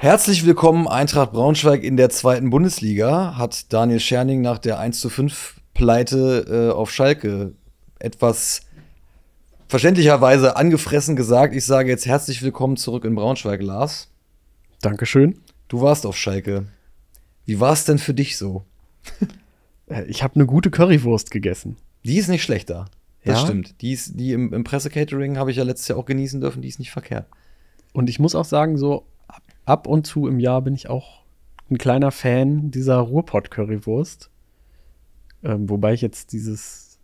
Herzlich willkommen, Eintracht Braunschweig in der zweiten Bundesliga, hat Daniel Scherning nach der 15 Pleite äh, auf Schalke etwas verständlicherweise angefressen gesagt. Ich sage jetzt herzlich willkommen zurück in Braunschweig, Lars. Dankeschön. Du warst auf Schalke. Wie war es denn für dich so? ich habe eine gute Currywurst gegessen. Die ist nicht schlechter. Das ja? stimmt. Die, ist, die im, im Presse-Catering habe ich ja letztes Jahr auch genießen dürfen. Die ist nicht verkehrt. Und ich muss auch sagen, so ab und zu im Jahr bin ich auch ein kleiner Fan dieser Ruhrpott-Currywurst. Ähm, wobei ich jetzt dieses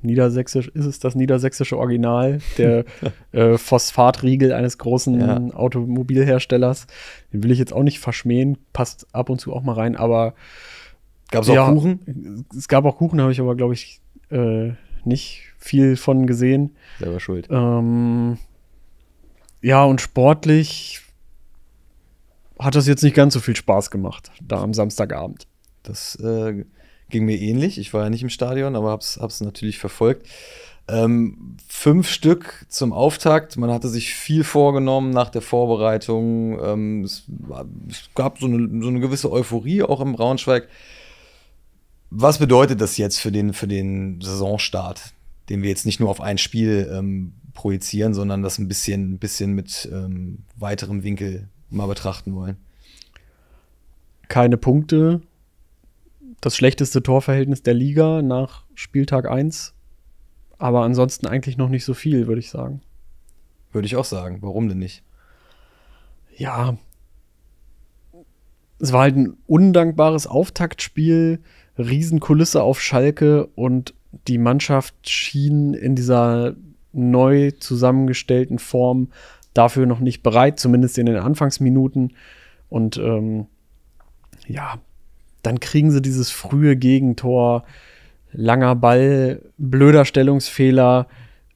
Niedersächsisch, ist es das niedersächsische Original, der äh, Phosphatriegel eines großen ja. Automobilherstellers, den will ich jetzt auch nicht verschmähen, passt ab und zu auch mal rein, aber Gab es ja, auch Kuchen? Es gab auch Kuchen, habe ich aber, glaube ich, äh, nicht viel von gesehen. Selber schuld. Ähm, ja, und sportlich hat das jetzt nicht ganz so viel Spaß gemacht, da am Samstagabend. Das äh, ging mir ähnlich. Ich war ja nicht im Stadion, aber hab's, hab's natürlich verfolgt. Ähm, fünf Stück zum Auftakt. Man hatte sich viel vorgenommen nach der Vorbereitung. Ähm, es, es, gab so eine, so eine gewisse Euphorie auch im Braunschweig. Was bedeutet das jetzt für den, für den Saisonstart, den wir jetzt nicht nur auf ein Spiel ähm, projizieren, sondern das ein bisschen, ein bisschen mit ähm, weiterem Winkel mal betrachten wollen. Keine Punkte. Das schlechteste Torverhältnis der Liga nach Spieltag 1. Aber ansonsten eigentlich noch nicht so viel, würde ich sagen. Würde ich auch sagen. Warum denn nicht? Ja. Es war halt ein undankbares Auftaktspiel, Riesenkulisse auf Schalke und die Mannschaft schien in dieser neu zusammengestellten Form dafür noch nicht bereit, zumindest in den Anfangsminuten. Und ähm, ja, dann kriegen sie dieses frühe Gegentor, langer Ball, blöder Stellungsfehler,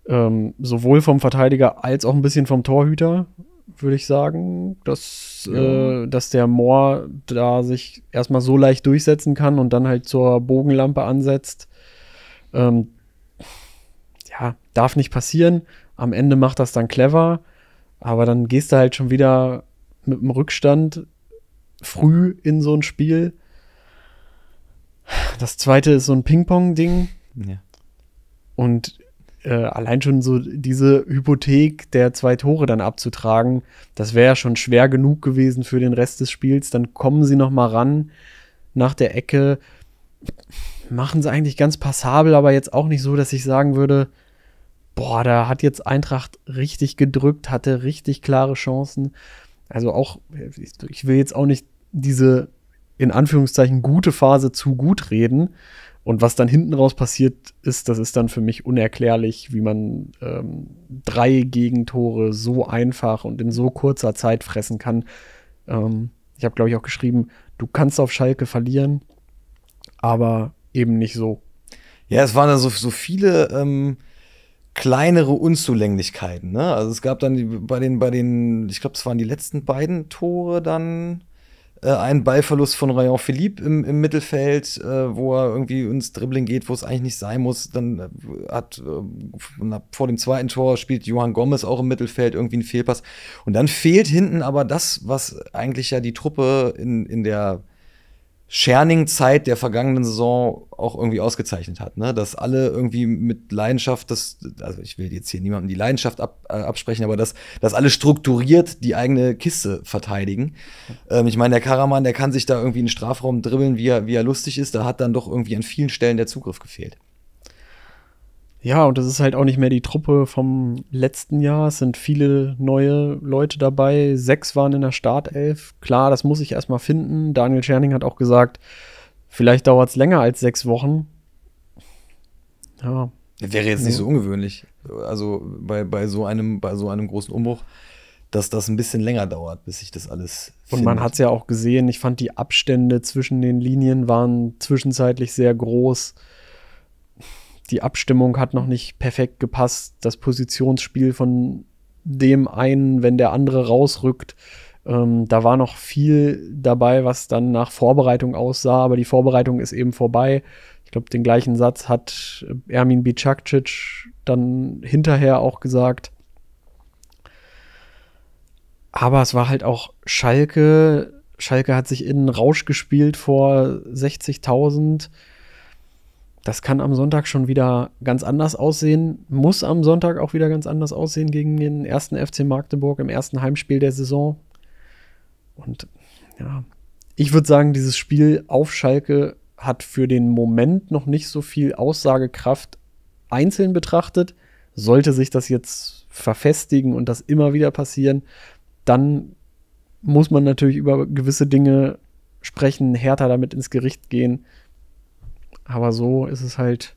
ähm, sowohl vom Verteidiger als auch ein bisschen vom Torhüter, würde ich sagen, dass, ja. äh, dass der Mohr da sich erstmal so leicht durchsetzen kann und dann halt zur Bogenlampe ansetzt. Ähm, ja, darf nicht passieren. Am Ende macht das dann clever. Aber dann gehst du halt schon wieder mit dem Rückstand früh in so ein Spiel. Das zweite ist so ein Ping-Pong-Ding. Ja. Und äh, allein schon so diese Hypothek der zwei Tore dann abzutragen, das wäre ja schon schwer genug gewesen für den Rest des Spiels. Dann kommen sie noch mal ran nach der Ecke. Machen sie eigentlich ganz passabel, aber jetzt auch nicht so, dass ich sagen würde, boah, da hat jetzt Eintracht richtig gedrückt, hatte richtig klare Chancen. Also auch, ich will jetzt auch nicht diese in Anführungszeichen gute Phase zu gut reden. Und was dann hinten raus passiert ist, das ist dann für mich unerklärlich, wie man ähm, drei Gegentore so einfach und in so kurzer Zeit fressen kann. Ähm, ich habe, glaube ich, auch geschrieben, du kannst auf Schalke verlieren, aber eben nicht so. Ja, es waren da so, so viele ähm, kleinere Unzulänglichkeiten. Ne? Also es gab dann bei den, bei den, ich glaube, es waren die letzten beiden Tore dann äh, einen Ballverlust von Rayon Philippe im, im Mittelfeld, äh, wo er irgendwie ins Dribbling geht, wo es eigentlich nicht sein muss. Dann äh, hat äh, vor dem zweiten Tor spielt Johann Gomez auch im Mittelfeld irgendwie einen Fehlpass. Und dann fehlt hinten aber das, was eigentlich ja die Truppe in, in der Scherning-Zeit der vergangenen Saison auch irgendwie ausgezeichnet hat. Ne? Dass alle irgendwie mit Leidenschaft, das, also ich will jetzt hier niemandem die Leidenschaft ab, äh, absprechen, aber dass, dass alle strukturiert die eigene Kiste verteidigen. Ähm, ich meine, der Karaman, der kann sich da irgendwie in den Strafraum dribbeln, wie er, wie er lustig ist. Da hat dann doch irgendwie an vielen Stellen der Zugriff gefehlt. Ja, und das ist halt auch nicht mehr die Truppe vom letzten Jahr. Es sind viele neue Leute dabei. Sechs waren in der Startelf. Klar, das muss ich erstmal finden. Daniel Scherning hat auch gesagt, vielleicht dauert es länger als sechs Wochen. Ja. Wäre jetzt nicht so ungewöhnlich. Also bei, bei, so einem, bei so einem großen Umbruch, dass das ein bisschen länger dauert, bis sich das alles. Und man hat es ja auch gesehen, ich fand die Abstände zwischen den Linien waren zwischenzeitlich sehr groß die Abstimmung hat noch nicht perfekt gepasst, das Positionsspiel von dem einen, wenn der andere rausrückt. Ähm, da war noch viel dabei, was dann nach Vorbereitung aussah, aber die Vorbereitung ist eben vorbei. Ich glaube, den gleichen Satz hat Ermin Bicakcic dann hinterher auch gesagt. Aber es war halt auch Schalke. Schalke hat sich in Rausch gespielt vor 60.000. Das kann am Sonntag schon wieder ganz anders aussehen, muss am Sonntag auch wieder ganz anders aussehen gegen den ersten FC Magdeburg im ersten Heimspiel der Saison. Und ja, ich würde sagen, dieses Spiel auf Schalke hat für den Moment noch nicht so viel Aussagekraft einzeln betrachtet. Sollte sich das jetzt verfestigen und das immer wieder passieren, dann muss man natürlich über gewisse Dinge sprechen, härter damit ins Gericht gehen. Aber so ist es halt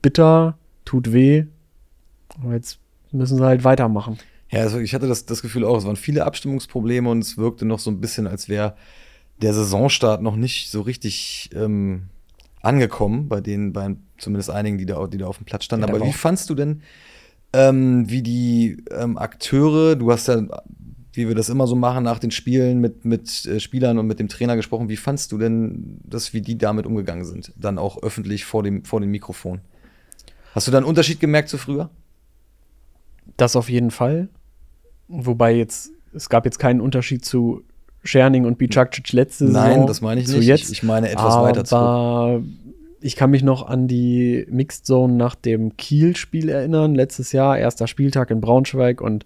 bitter, tut weh. Aber jetzt müssen sie halt weitermachen. Ja, also ich hatte das, das Gefühl auch, es waren viele Abstimmungsprobleme und es wirkte noch so ein bisschen, als wäre der Saisonstart noch nicht so richtig ähm, angekommen, bei denen, bei zumindest einigen, die da, die da auf dem Platz standen. Ja, Aber wie fandst du denn, ähm, wie die ähm, Akteure, du hast ja wie wir das immer so machen, nach den Spielen mit, mit äh, Spielern und mit dem Trainer gesprochen. Wie fandst du denn das, wie die damit umgegangen sind? Dann auch öffentlich vor dem, vor dem Mikrofon. Hast du da einen Unterschied gemerkt zu früher? Das auf jeden Fall. Wobei jetzt, es gab jetzt keinen Unterschied zu Scherning und Bicakcic letzte Nein, Saison. Nein, das meine ich nicht. Jetzt. Ich, ich meine etwas Aber weiter zu. Ich kann mich noch an die Mixed Zone nach dem Kiel-Spiel erinnern, letztes Jahr, erster Spieltag in Braunschweig und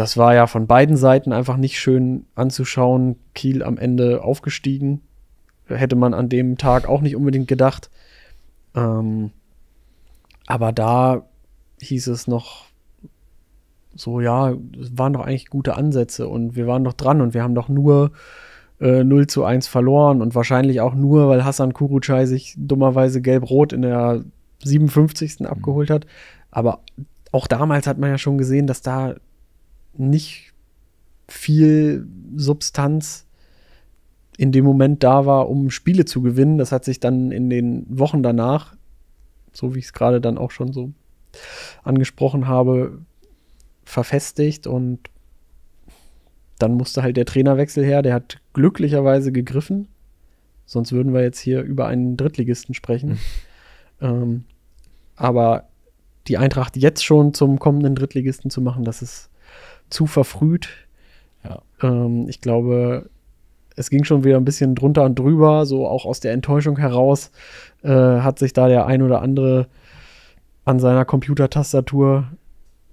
das war ja von beiden Seiten einfach nicht schön anzuschauen. Kiel am Ende aufgestiegen. Hätte man an dem Tag auch nicht unbedingt gedacht. Ähm, aber da hieß es noch so, ja, es waren doch eigentlich gute Ansätze und wir waren doch dran und wir haben doch nur äh, 0 zu 1 verloren und wahrscheinlich auch nur, weil Hassan Kurucay sich dummerweise gelb-rot in der 57. Mhm. abgeholt hat. Aber auch damals hat man ja schon gesehen, dass da nicht viel Substanz in dem Moment da war, um Spiele zu gewinnen. Das hat sich dann in den Wochen danach, so wie ich es gerade dann auch schon so angesprochen habe, verfestigt und dann musste halt der Trainerwechsel her. Der hat glücklicherweise gegriffen. Sonst würden wir jetzt hier über einen Drittligisten sprechen. Hm. Ähm, aber die Eintracht jetzt schon zum kommenden Drittligisten zu machen, das ist zu verfrüht. Ja. Ähm, ich glaube, es ging schon wieder ein bisschen drunter und drüber, so auch aus der Enttäuschung heraus äh, hat sich da der ein oder andere an seiner Computertastatur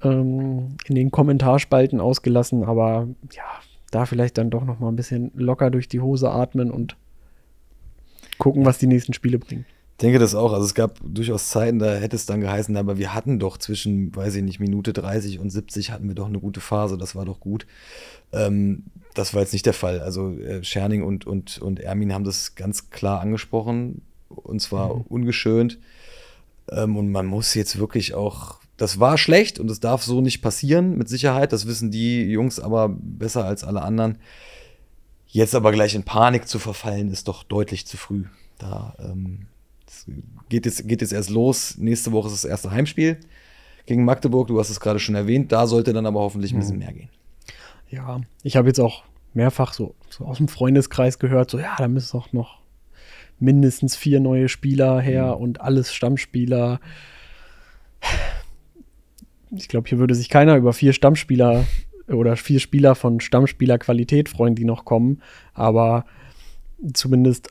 ähm, in den Kommentarspalten ausgelassen, aber ja, da vielleicht dann doch noch mal ein bisschen locker durch die Hose atmen und gucken, was die nächsten Spiele bringen denke das auch. Also es gab durchaus Zeiten, da hätte es dann geheißen, aber wir hatten doch zwischen, weiß ich nicht, Minute 30 und 70 hatten wir doch eine gute Phase, das war doch gut. Ähm, das war jetzt nicht der Fall. Also äh, Scherning und, und, und Ermin haben das ganz klar angesprochen und zwar mhm. ungeschönt. Ähm, und man muss jetzt wirklich auch, das war schlecht und das darf so nicht passieren, mit Sicherheit. Das wissen die Jungs aber besser als alle anderen. Jetzt aber gleich in Panik zu verfallen, ist doch deutlich zu früh. Da ähm, geht jetzt, geht jetzt erst los. Nächste Woche ist das erste Heimspiel gegen Magdeburg. Du hast es gerade schon erwähnt. Da sollte dann aber hoffentlich ein bisschen mhm. mehr gehen. Ja, ich habe jetzt auch mehrfach so, so, aus dem Freundeskreis gehört, so ja, da müssen doch noch mindestens vier neue Spieler her mhm. und alles Stammspieler. Ich glaube, hier würde sich keiner über vier Stammspieler oder vier Spieler von Stammspielerqualität freuen, die noch kommen. Aber zumindest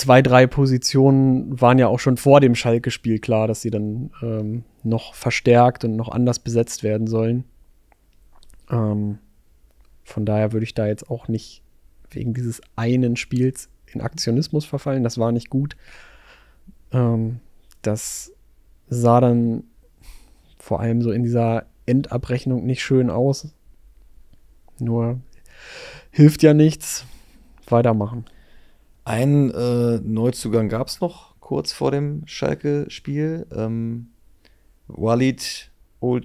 zwei, drei Positionen waren ja auch schon vor dem Schalke-Spiel klar, dass sie dann ähm, noch verstärkt und noch anders besetzt werden sollen. Ähm, von daher würde ich da jetzt auch nicht wegen dieses einen Spiels in Aktionismus verfallen. Das war nicht gut. Ähm, das sah dann vor allem so in dieser Endabrechnung nicht schön aus. Nur hilft ja nichts. Weitermachen. Einen äh, Neuzugang gab es noch kurz vor dem Schalke-Spiel. Ähm, Walid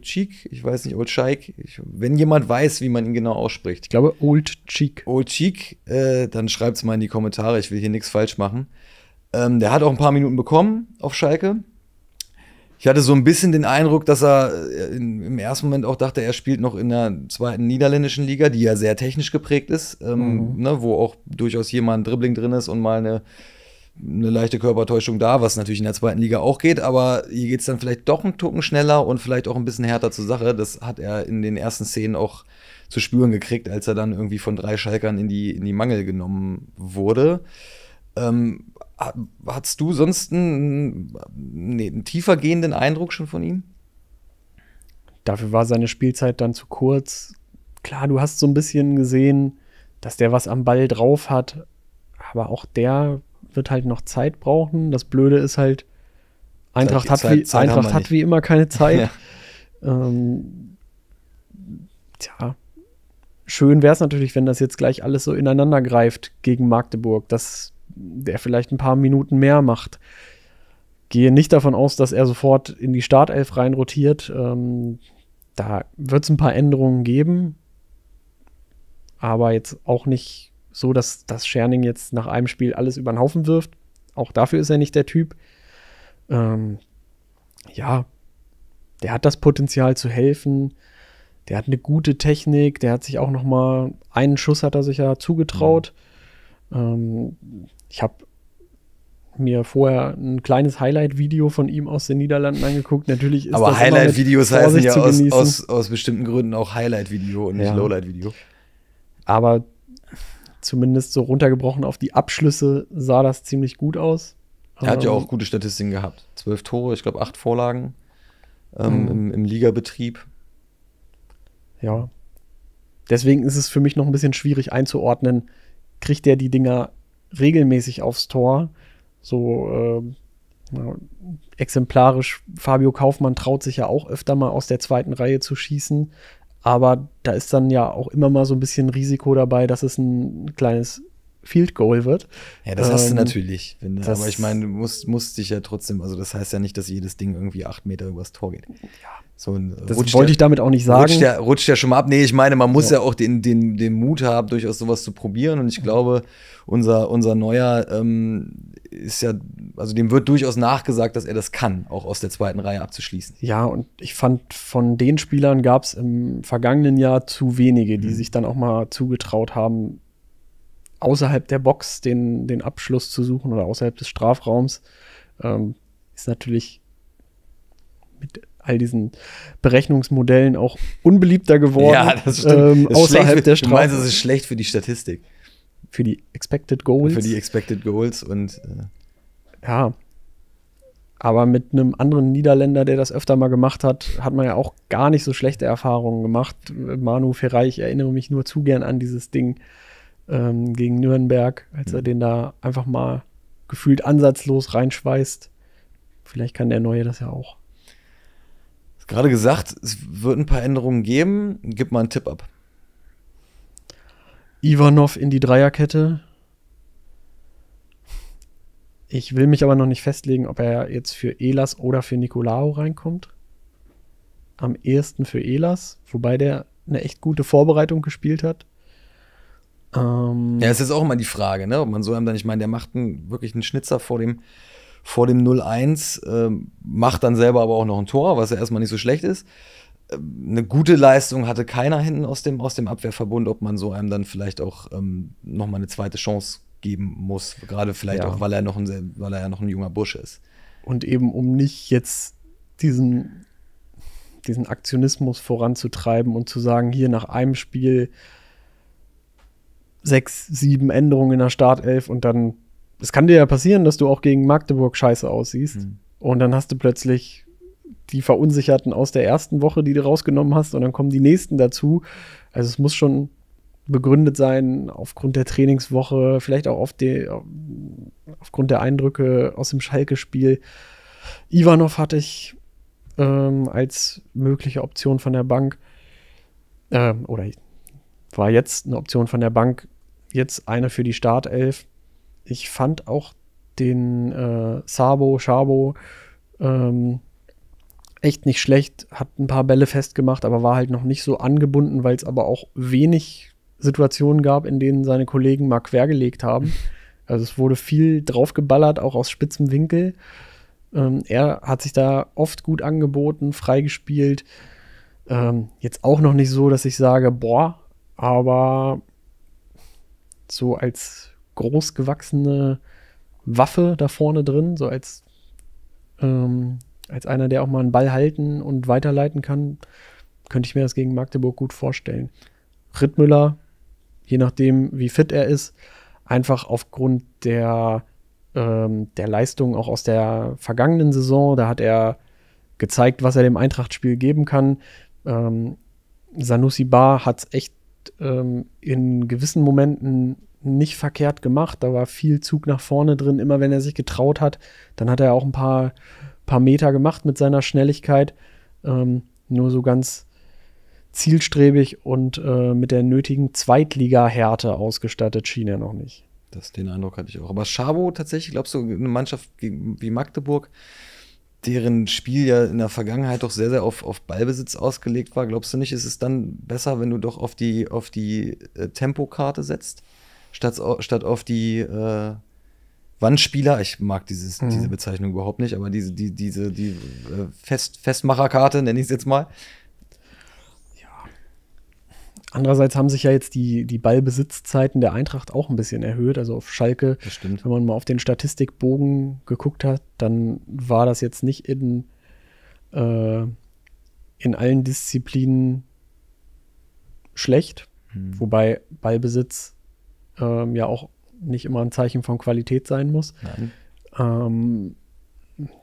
Cheek, ich weiß nicht, Old Olczyk, wenn jemand weiß, wie man ihn genau ausspricht. Ich glaube, Old Olczyk. Olczyk, äh, dann schreibt es mal in die Kommentare, ich will hier nichts falsch machen. Ähm, der hat auch ein paar Minuten bekommen auf Schalke. Ich hatte so ein bisschen den Eindruck, dass er äh, im ersten Moment auch dachte, er spielt noch in der zweiten niederländischen Liga, die ja sehr technisch geprägt ist, ähm, mhm. ne, wo auch durchaus jemand Dribbling drin ist und mal eine, eine leichte Körpertäuschung da, was natürlich in der zweiten Liga auch geht, aber hier geht es dann vielleicht doch einen Tucken schneller und vielleicht auch ein bisschen härter zur Sache. Das hat er in den ersten Szenen auch zu spüren gekriegt, als er dann irgendwie von drei Schalkern in die, in die Mangel genommen wurde. Ähm, Hattest du sonst einen, nee, einen tiefergehenden Eindruck schon von ihm? Dafür war seine Spielzeit dann zu kurz. Klar, du hast so ein bisschen gesehen, dass der was am Ball drauf hat, aber auch der wird halt noch Zeit brauchen. Das Blöde ist halt, Eintracht, hat, Zeit, wie, Zeit Eintracht hat wie immer keine Zeit. ja. Ähm, tja, schön wäre es natürlich, wenn das jetzt gleich alles so ineinander greift gegen Magdeburg. Das der vielleicht ein paar Minuten mehr macht. Gehe nicht davon aus, dass er sofort in die Startelf rein rotiert. Ähm, da wird es ein paar Änderungen geben, aber jetzt auch nicht so, dass, dass Scherning jetzt nach einem Spiel alles über den Haufen wirft. Auch dafür ist er nicht der Typ. Ähm, ja, der hat das Potenzial zu helfen. Der hat eine gute Technik. Der hat sich auch noch mal einen Schuss hat er sich ja zugetraut. Mhm. Ähm, ich habe mir vorher ein kleines Highlight-Video von ihm aus den Niederlanden angeguckt. Natürlich ist Aber Highlight-Videos heißen ja aus, aus, aus, bestimmten Gründen auch Highlight-Video und nicht ja. Lowlight-Video. Aber zumindest so runtergebrochen auf die Abschlüsse sah das ziemlich gut aus. Er hat ja ähm, auch gute Statistiken gehabt. Zwölf Tore, ich glaube acht Vorlagen ähm, mhm. im, im Ligabetrieb. Ja. Deswegen ist es für mich noch ein bisschen schwierig einzuordnen, kriegt er die Dinger regelmäßig aufs Tor. So äh, ja, exemplarisch, Fabio Kaufmann traut sich ja auch öfter mal aus der zweiten Reihe zu schießen. Aber da ist dann ja auch immer mal so ein bisschen Risiko dabei, dass es ein kleines Field Goal wird. Ja, das ähm, hast du ähm, natürlich. Wenn, das, aber ich meine, du musst, musst dich ja trotzdem, also das heißt ja nicht, dass jedes Ding irgendwie acht Meter übers Tor geht. Ja. So ein, das wollte der, ich damit auch nicht sagen. Rutscht ja, rutscht ja schon mal ab. Nee, ich meine, man muss ja, ja auch den, den, den Mut haben, durchaus sowas zu probieren. Und ich glaube, unser, unser neuer ähm, ist ja, also dem wird durchaus nachgesagt, dass er das kann, auch aus der zweiten Reihe abzuschließen. Ja, und ich fand, von den Spielern gab es im vergangenen Jahr zu wenige, die mhm. sich dann auch mal zugetraut haben, außerhalb der Box den, den Abschluss zu suchen oder außerhalb des Strafraums, ähm, ist natürlich mit all diesen Berechnungsmodellen auch unbeliebter geworden. Ja, das stimmt. Ähm, das außerhalb für, der Strafraum. Du meinst, es ist schlecht für die Statistik. Für die Expected Goals. Für die Expected Goals und äh ja. Aber mit einem anderen Niederländer, der das öfter mal gemacht hat, hat man ja auch gar nicht so schlechte Erfahrungen gemacht. Manu Ferreich, ich erinnere mich nur zu gern an dieses Ding, ähm, gegen Nürnberg, als mhm. er den da einfach mal gefühlt ansatzlos reinschweißt. Vielleicht kann der Neue das ja auch. Gerade gesagt, es wird ein paar Änderungen geben. Gib mal einen Tipp ab. Ivanov in die Dreierkette. Ich will mich aber noch nicht festlegen, ob er jetzt für Elas oder für Nicolao reinkommt. Am ehesten für Elas, wobei der eine echt gute Vorbereitung gespielt hat. Ähm, ja, es ist auch immer die Frage, ne? ob man so einem dann, ich meine, der macht einen, wirklich einen Schnitzer vor dem, vor dem 0-1, äh, macht dann selber aber auch noch ein Tor, was ja erstmal nicht so schlecht ist. Ähm, eine gute Leistung hatte keiner hinten aus dem, aus dem Abwehrverbund, ob man so einem dann vielleicht auch ähm, nochmal eine zweite Chance geben muss. Gerade vielleicht ja. auch, weil er, noch ein, weil er ja noch ein junger Busch ist. Und eben, um nicht jetzt diesen, diesen Aktionismus voranzutreiben und zu sagen, hier nach einem Spiel sechs, sieben Änderungen in der Startelf und dann, es kann dir ja passieren, dass du auch gegen Magdeburg scheiße aussiehst. Mhm. Und dann hast du plötzlich die Verunsicherten aus der ersten Woche, die du rausgenommen hast, und dann kommen die nächsten dazu. Also es muss schon begründet sein aufgrund der Trainingswoche, vielleicht auch auf die, aufgrund der Eindrücke aus dem Schalke-Spiel. Ivanov hatte ich ähm, als mögliche Option von der Bank. Ähm, oder war jetzt eine Option von der Bank jetzt einer für die Startelf. Ich fand auch den äh, Sabo, Schabo ähm, echt nicht schlecht, hat ein paar Bälle festgemacht, aber war halt noch nicht so angebunden, weil es aber auch wenig Situationen gab, in denen seine Kollegen mal quergelegt haben. Also es wurde viel draufgeballert, auch aus spitzem Winkel. Ähm, er hat sich da oft gut angeboten, freigespielt. Ähm, jetzt auch noch nicht so, dass ich sage, boah, aber so als großgewachsene Waffe da vorne drin, so als, ähm, als einer, der auch mal einen Ball halten und weiterleiten kann, könnte ich mir das gegen Magdeburg gut vorstellen. Rittmüller, je nachdem, wie fit er ist, einfach aufgrund der, ähm, der Leistung auch aus der vergangenen Saison, da hat er gezeigt, was er dem Eintracht-Spiel geben kann. Ähm, Sanussi Bar hat es echt ähm, in gewissen Momenten nicht verkehrt gemacht. Da war viel Zug nach vorne drin. Immer wenn er sich getraut hat, dann hat er auch ein paar, paar Meter gemacht mit seiner Schnelligkeit. Ähm, nur so ganz zielstrebig und äh, mit der nötigen Zweitliga-Härte ausgestattet schien er noch nicht. Das, den Eindruck hatte ich auch. Aber Schabo tatsächlich, glaubst du, eine Mannschaft wie Magdeburg, deren Spiel ja in der Vergangenheit doch sehr, sehr auf, auf Ballbesitz ausgelegt war, glaubst du nicht, ist es dann besser, wenn du doch auf die, auf die äh, Tempokarte setzt, statt, statt auf die äh, Wandspieler? Ich mag dieses, mhm. diese Bezeichnung überhaupt nicht, aber diese, die, diese, die äh, Fest, Festmacherkarte, nenne ich es jetzt mal. Andererseits haben sich ja jetzt die, die Ballbesitzzeiten der Eintracht auch ein bisschen erhöht. Also auf Schalke, wenn man mal auf den Statistikbogen geguckt hat, dann war das jetzt nicht in, äh, in allen Disziplinen schlecht. Hm. Wobei Ballbesitz ähm, ja auch nicht immer ein Zeichen von Qualität sein muss. Ähm,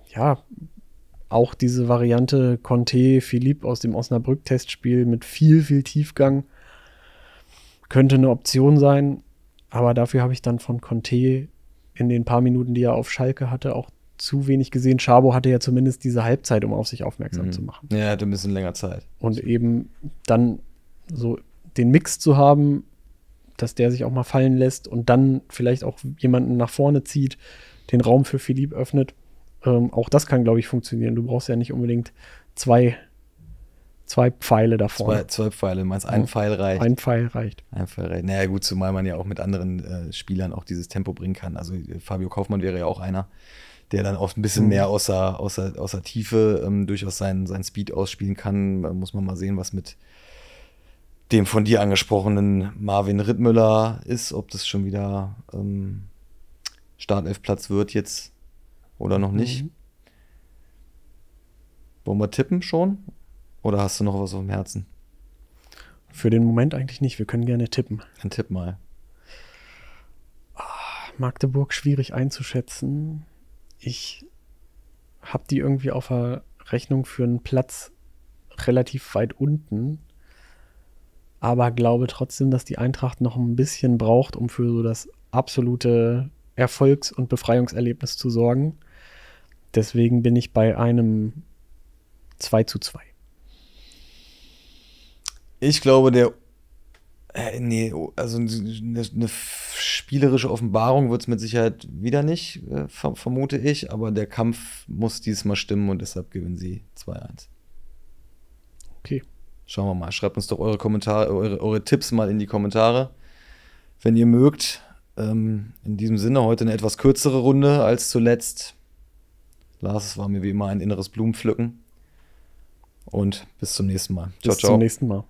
ja, auch diese Variante Conte, Philipp aus dem Osnabrück-Testspiel mit viel, viel Tiefgang könnte eine Option sein, aber dafür habe ich dann von Conte in den paar Minuten, die er auf Schalke hatte, auch zu wenig gesehen. Schabo hatte ja zumindest diese Halbzeit, um auf sich aufmerksam mhm. zu machen. Ja, er hatte ein bisschen länger Zeit. Und eben dann so den Mix zu haben, dass der sich auch mal fallen lässt und dann vielleicht auch jemanden nach vorne zieht, den Raum für Philipp öffnet. Ähm, auch das kann, glaube ich, funktionieren. Du brauchst ja nicht unbedingt zwei zwei Pfeile davor. Zwei, zwei Pfeile, meinst ein ja. Pfeil reicht. Ein Pfeil reicht. Ein Pfeil reicht. Naja, gut, zumal man ja auch mit anderen äh, Spielern auch dieses Tempo bringen kann. Also äh, Fabio Kaufmann wäre ja auch einer, der dann oft ein bisschen mhm. mehr außer, außer, außer Tiefe ähm, durchaus seinen sein Speed ausspielen kann. Da muss man mal sehen, was mit dem von dir angesprochenen Marvin Rittmüller ist, ob das schon wieder ähm, Startelfplatz wird jetzt oder noch nicht. Mhm. Wollen wir tippen schon? Oder hast du noch was auf dem Herzen? Für den Moment eigentlich nicht. Wir können gerne tippen. Dann tipp mal. Ah, Magdeburg schwierig einzuschätzen. Ich habe die irgendwie auf der Rechnung für einen Platz relativ weit unten. Aber glaube trotzdem, dass die Eintracht noch ein bisschen braucht, um für so das absolute Erfolgs- und Befreiungserlebnis zu sorgen. Deswegen bin ich bei einem 2 zu 2. Ich glaube, der. Äh, nee, oh, also eine, eine spielerische Offenbarung wird es mit Sicherheit wieder nicht, äh, vermute ich. Aber der Kampf muss diesmal stimmen und deshalb gewinnen sie 2-1. Okay. Schauen wir mal. Schreibt uns doch eure Kommentare, eure, eure Tipps mal in die Kommentare. Wenn ihr mögt. Ähm, in diesem Sinne heute eine etwas kürzere Runde als zuletzt. Lars, es war mir wie immer ein inneres Blumenpflücken. Und bis zum nächsten Mal. Bis ciao, ciao. zum nächsten Mal.